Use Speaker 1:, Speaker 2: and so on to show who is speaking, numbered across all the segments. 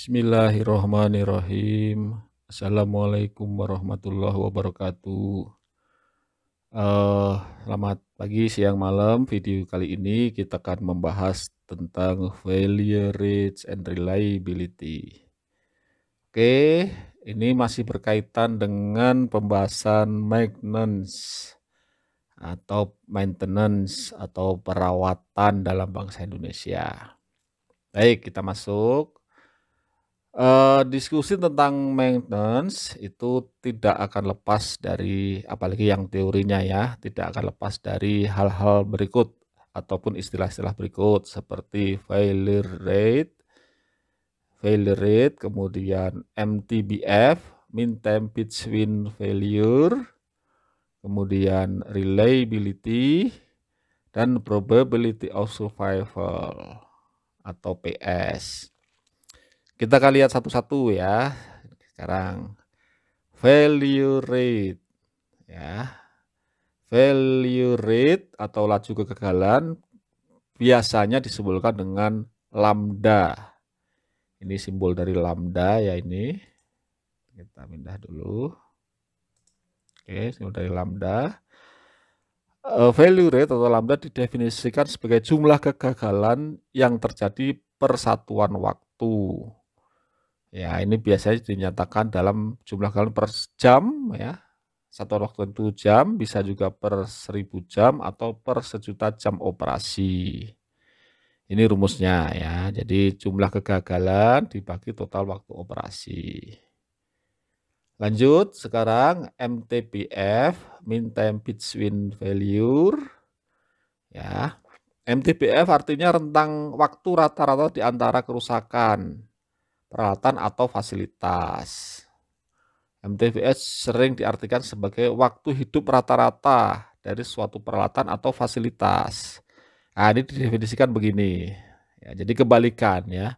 Speaker 1: Bismillahirrahmanirrahim. Assalamualaikum warahmatullahi wabarakatuh. Uh, selamat pagi, siang, malam. Video kali ini kita akan membahas tentang failure rates and reliability. Oke, okay, ini masih berkaitan dengan pembahasan maintenance atau maintenance atau perawatan dalam bangsa Indonesia. Baik, kita masuk Uh, diskusi tentang maintenance itu tidak akan lepas dari apalagi yang teorinya ya tidak akan lepas dari hal-hal berikut ataupun istilah-istilah berikut seperti failure rate, failure rate, kemudian MTBF, mean time between failure, kemudian reliability dan probability of survival atau PS. Kita akan lihat satu-satu ya. Sekarang value rate ya. Value rate atau laju kegagalan biasanya disebutkan dengan lambda. Ini simbol dari lambda ya ini. Kita pindah dulu. Oke, simbol dari lambda. Uh, value rate atau lambda didefinisikan sebagai jumlah kegagalan yang terjadi persatuan waktu. Ya, ini biasanya dinyatakan dalam jumlah galon per jam ya. Satu waktu itu jam, bisa juga per seribu jam atau per sejuta jam operasi. Ini rumusnya ya. Jadi jumlah kegagalan dibagi total waktu operasi. Lanjut sekarang MTBF, mean time between failure. Ya. MTBF artinya rentang waktu rata-rata di antara kerusakan peralatan atau fasilitas. MTBS sering diartikan sebagai waktu hidup rata-rata dari suatu peralatan atau fasilitas. Nah, ini didefinisikan begini. Ya, jadi kebalikan ya.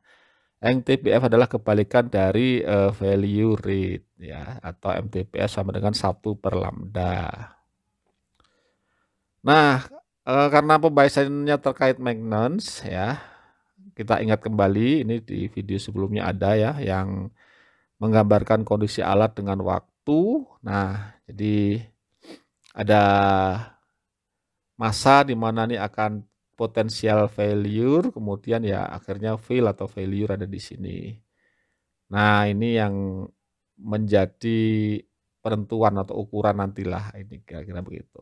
Speaker 1: MTBF adalah kebalikan dari uh, value rate ya atau MTPS sama dengan satu per lambda. Nah, uh, karena pembahasannya terkait maintenance ya, kita ingat kembali ini di video sebelumnya ada ya yang menggambarkan kondisi alat dengan waktu. Nah, jadi ada masa di mana nih akan potensial failure, kemudian ya akhirnya fail atau failure ada di sini. Nah, ini yang menjadi penentuan atau ukuran nantilah ini kira-kira begitu.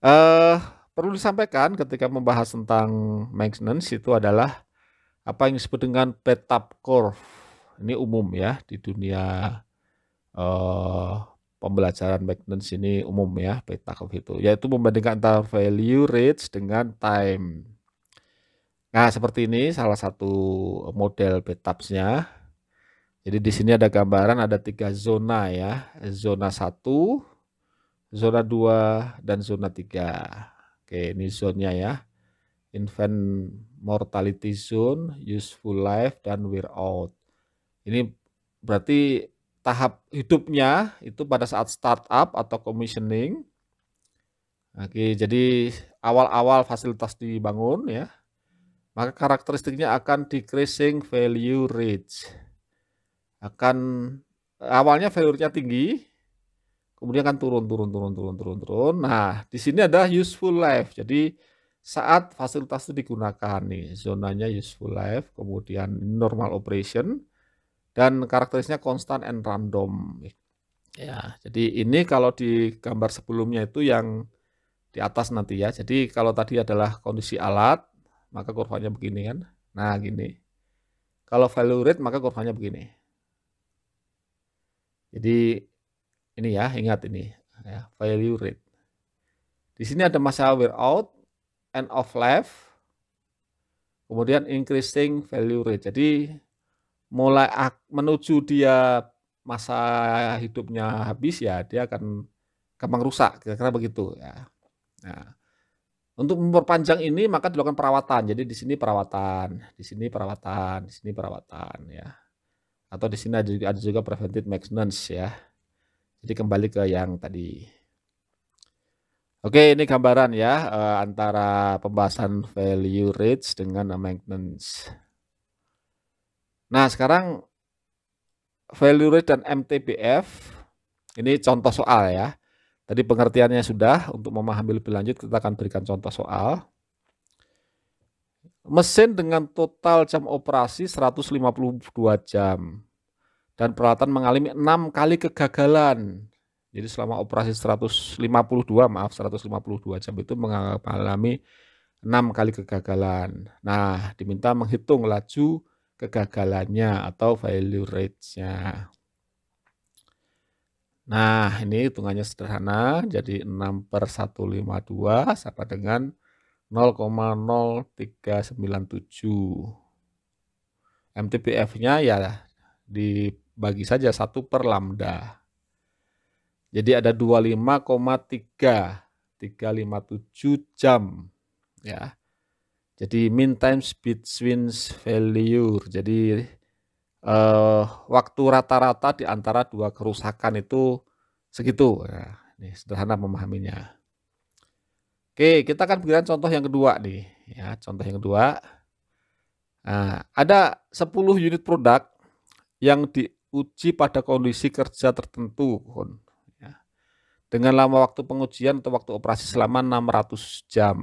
Speaker 1: Eh uh, perlu disampaikan ketika membahas tentang maintenance itu adalah apa yang disebut dengan petap curve. Ini umum ya di dunia eh, pembelajaran maintenance ini umum ya petap curve itu yaitu membandingkan antara value rates dengan time nah seperti ini salah satu model betapsnya jadi di sini ada gambaran ada tiga zona ya zona satu, zona 2 dan zona 3 Oke, ini zone-nya ya. Infant mortality zone, useful life, dan wear out. Ini berarti tahap hidupnya itu pada saat startup atau commissioning. Oke, jadi awal-awal fasilitas dibangun ya, maka karakteristiknya akan decreasing value rate. Akan awalnya value rate-nya tinggi, kemudian kan turun turun turun turun turun turun nah di sini ada useful life jadi saat fasilitas itu digunakan nih zonanya useful life kemudian normal operation dan karakterisnya constant and random ya jadi ini kalau di gambar sebelumnya itu yang di atas nanti ya jadi kalau tadi adalah kondisi alat maka kurvanya begini kan nah gini kalau value rate maka kurvanya begini jadi ini ya, ingat ini ya, value rate. Di sini ada masalah wear out, end of life, kemudian increasing value rate. Jadi mulai menuju dia masa hidupnya habis ya dia akan gampang rusak kira-kira begitu ya. Nah, untuk memperpanjang ini maka dilakukan perawatan. Jadi di sini perawatan, di sini perawatan, di sini perawatan ya. Atau di sini ada juga preventive maintenance ya. Jadi kembali ke yang tadi. Oke, ini gambaran ya eh, antara pembahasan value rates dengan maintenance. Nah, sekarang value rate dan MTBF ini contoh soal ya. Tadi pengertiannya sudah, untuk memahami lebih lanjut kita akan berikan contoh soal. Mesin dengan total jam operasi 152 jam dan peralatan mengalami enam kali kegagalan. Jadi selama operasi 152, maaf 152 jam itu mengalami enam kali kegagalan. Nah, diminta menghitung laju kegagalannya atau failure rate-nya. Nah, ini hitungannya sederhana, jadi 6 per 152 sama dengan 0,0397. MTBF-nya ya di bagi saja satu per lambda. Jadi ada 25,3 357 jam ya. Jadi mean times between failure. Jadi eh, waktu rata-rata di antara dua kerusakan itu segitu. Ya, ini sederhana memahaminya. Oke, kita akan berikan contoh yang kedua nih. Ya, contoh yang kedua. Nah, ada 10 unit produk yang di uji pada kondisi kerja tertentu. Ya. Dengan lama waktu pengujian atau waktu operasi selama 600 jam.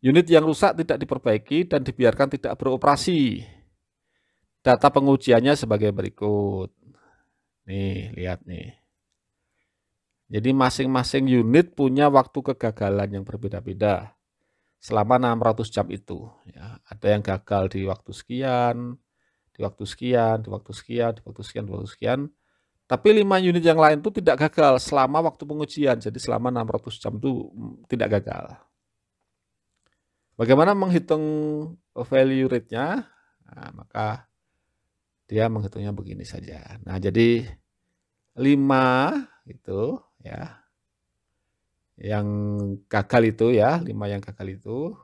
Speaker 1: Unit yang rusak tidak diperbaiki dan dibiarkan tidak beroperasi. Data pengujiannya sebagai berikut. Nih, lihat nih. Jadi masing-masing unit punya waktu kegagalan yang berbeda-beda selama 600 jam itu. Ya, ada yang gagal di waktu sekian, di waktu sekian, di waktu sekian, di waktu sekian, di waktu sekian. Tapi 5 unit yang lain itu tidak gagal selama waktu pengujian. Jadi selama 600 jam itu mm, tidak gagal. Bagaimana menghitung value rate-nya? Nah, maka dia menghitungnya begini saja. Nah, jadi 5 itu ya. Yang gagal itu ya, 5 yang gagal itu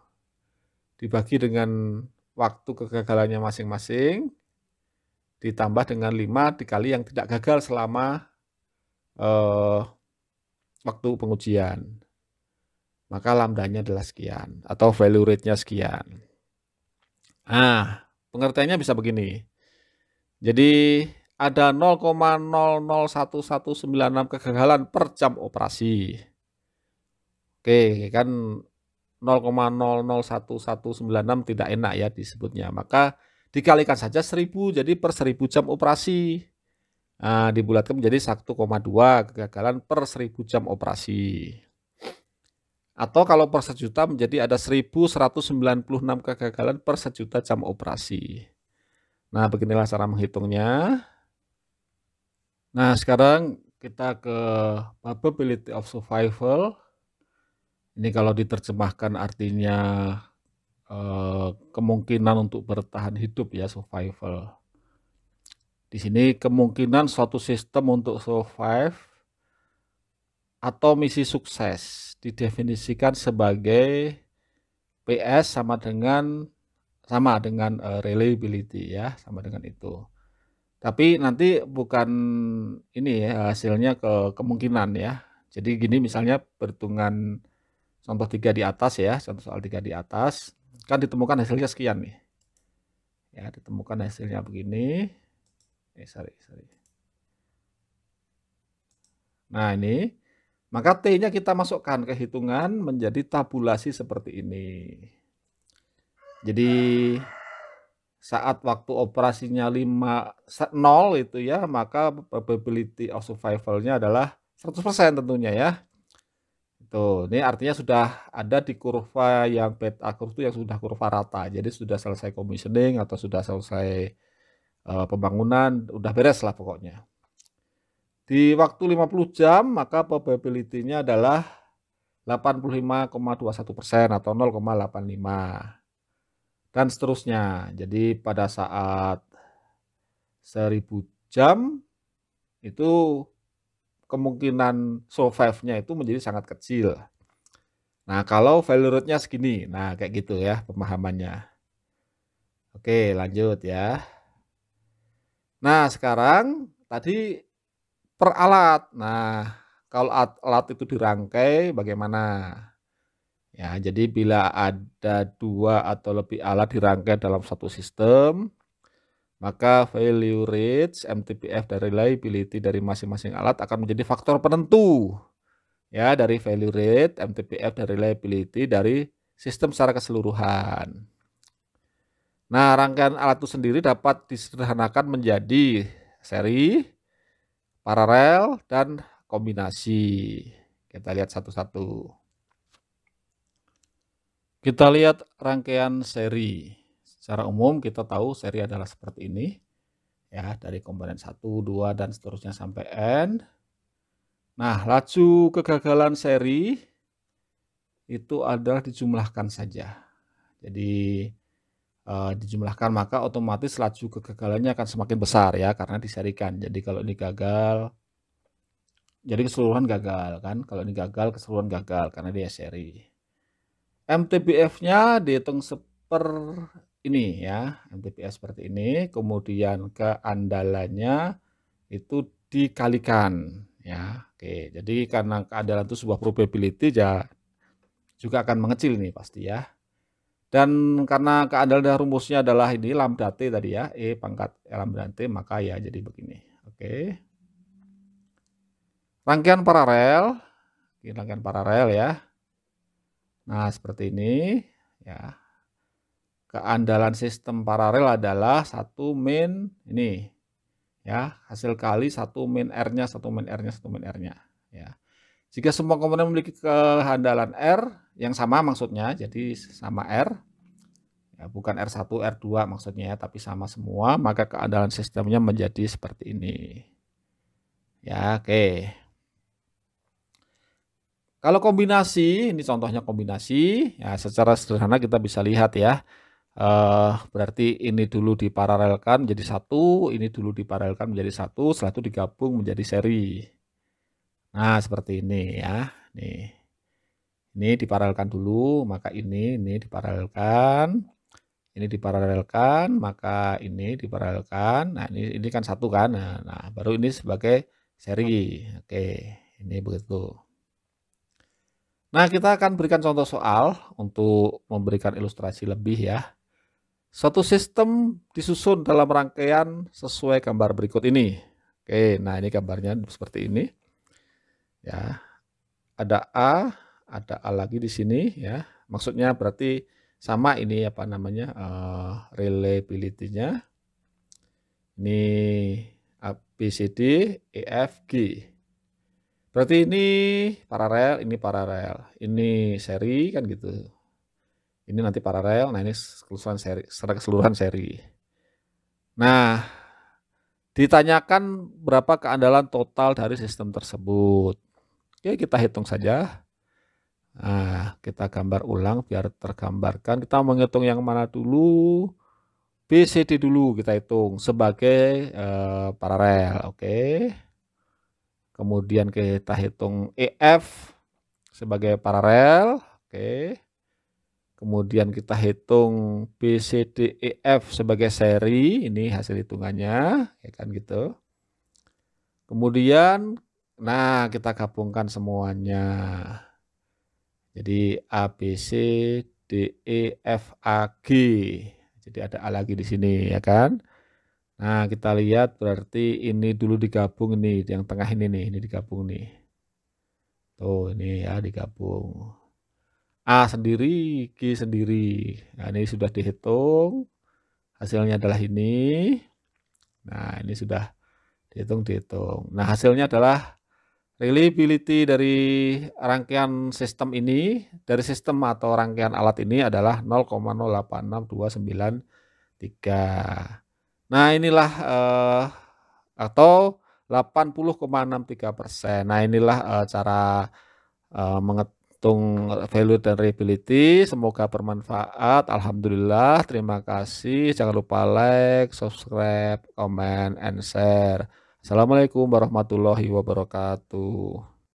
Speaker 1: dibagi dengan waktu kegagalannya masing-masing ditambah dengan 5 dikali yang tidak gagal selama eh, waktu pengujian. Maka lambdanya adalah sekian atau value rate-nya sekian. Ah, pengertiannya bisa begini. Jadi ada 0,001196 kegagalan per jam operasi. Oke, kan 0,001196 tidak enak ya disebutnya. Maka Dikalikan saja 1000, jadi per 1000 jam operasi. Nah, dibulatkan menjadi 1,2 kegagalan per 1000 jam operasi. Atau kalau per sejuta menjadi ada 1196 kegagalan per sejuta jam operasi. Nah, beginilah cara menghitungnya. Nah, sekarang kita ke probability of survival. Ini kalau diterjemahkan artinya eh, kemungkinan untuk bertahan hidup ya survival. Di sini kemungkinan suatu sistem untuk survive atau misi sukses didefinisikan sebagai PS sama dengan sama dengan uh, reliability ya, sama dengan itu. Tapi nanti bukan ini ya hasilnya ke kemungkinan ya. Jadi gini misalnya perhitungan contoh tiga di atas ya, contoh soal tiga di atas kan ditemukan hasilnya sekian nih ya ditemukan hasilnya begini eh sorry sorry nah ini maka T-nya kita masukkan ke hitungan menjadi tabulasi seperti ini jadi saat waktu operasinya 5 0 itu ya maka probability of survival-nya adalah 100% tentunya ya Tuh, ini artinya sudah ada di kurva yang beta akur itu yang sudah kurva rata. Jadi sudah selesai commissioning atau sudah selesai uh, pembangunan, udah beres lah pokoknya. Di waktu 50 jam, maka probability-nya adalah 85,21 persen atau 0,85 dan seterusnya. Jadi pada saat 1000 jam itu kemungkinan survive-nya itu menjadi sangat kecil. Nah, kalau value root-nya segini. Nah, kayak gitu ya pemahamannya. Oke, lanjut ya. Nah, sekarang tadi per alat. Nah, kalau alat, alat itu dirangkai bagaimana? Ya, jadi bila ada dua atau lebih alat dirangkai dalam satu sistem, maka value rate MTPF dari reliability dari masing-masing alat akan menjadi faktor penentu ya dari value rate MTPF dari reliability dari sistem secara keseluruhan. Nah, rangkaian alat itu sendiri dapat disederhanakan menjadi seri, paralel, dan kombinasi. Kita lihat satu-satu. Kita lihat rangkaian seri. Secara umum kita tahu seri adalah seperti ini. Ya, dari komponen 1, 2, dan seterusnya sampai N. Nah, laju kegagalan seri itu adalah dijumlahkan saja. Jadi e, dijumlahkan maka otomatis laju kegagalannya akan semakin besar ya karena diserikan. Jadi kalau ini gagal jadi keseluruhan gagal kan. Kalau ini gagal keseluruhan gagal karena dia seri. MTBF-nya dihitung seper ini ya, MTPS seperti ini, kemudian keandalannya itu dikalikan ya. Oke, jadi karena keandalan itu sebuah probability ya juga akan mengecil nih pasti ya. Dan karena keandalan rumusnya adalah ini lambda T tadi ya, E pangkat lambda T maka ya jadi begini. Oke. Rangkaian paralel, ini rangkaian paralel ya. Nah, seperti ini ya keandalan sistem paralel adalah satu min ini ya hasil kali satu min r-nya satu min r-nya satu min r-nya ya jika semua komponen memiliki keandalan r yang sama maksudnya jadi sama r ya, bukan r1 r2 maksudnya ya tapi sama semua maka keandalan sistemnya menjadi seperti ini ya oke okay. kalau kombinasi ini contohnya kombinasi ya secara sederhana kita bisa lihat ya Uh, berarti ini dulu diparalelkan menjadi satu, ini dulu diparalelkan menjadi satu, setelah itu digabung menjadi seri. Nah, seperti ini ya. Nih. Ini diparalelkan dulu, maka ini ini diparalelkan. Ini diparalelkan, maka ini diparalelkan. Nah, ini ini kan satu kan. Nah, nah baru ini sebagai seri. Oke, ini begitu. Nah, kita akan berikan contoh soal untuk memberikan ilustrasi lebih ya. Suatu sistem disusun dalam rangkaian sesuai gambar berikut ini. Oke, nah ini gambarnya seperti ini. Ya. Ada A, ada A lagi di sini ya. Maksudnya berarti sama ini apa namanya? Uh, reliability-nya. Ini A, B, e, Berarti ini paralel, ini paralel, ini seri kan gitu. Ini nanti paralel, nah ini keseluruhan seri, secara keseluruhan seri. Nah, ditanyakan berapa keandalan total dari sistem tersebut. Oke, kita hitung saja. Nah, kita gambar ulang biar tergambarkan. Kita menghitung yang mana dulu? BCD dulu kita hitung sebagai e, paralel, oke. Kemudian kita hitung EF sebagai paralel, oke kemudian kita hitung B, C, D, E, F sebagai seri, ini hasil hitungannya, ya kan gitu. Kemudian, nah kita gabungkan semuanya. Jadi A, B, C, D, E, F, A, G. Jadi ada A lagi di sini, ya kan? Nah, kita lihat berarti ini dulu digabung nih, yang tengah ini nih, ini digabung nih. Tuh, ini ya digabung. A sendiri, Q sendiri. Nah, ini sudah dihitung. Hasilnya adalah ini. Nah, ini sudah dihitung dihitung. Nah, hasilnya adalah reliability dari rangkaian sistem ini, dari sistem atau rangkaian alat ini adalah 0,086293. Nah, inilah eh, atau 80,63 persen. Nah, inilah eh, cara eh, menget Untung value dan reliability. Semoga bermanfaat. Alhamdulillah. Terima kasih. Jangan lupa like, subscribe, comment, and share. Assalamualaikum warahmatullahi wabarakatuh.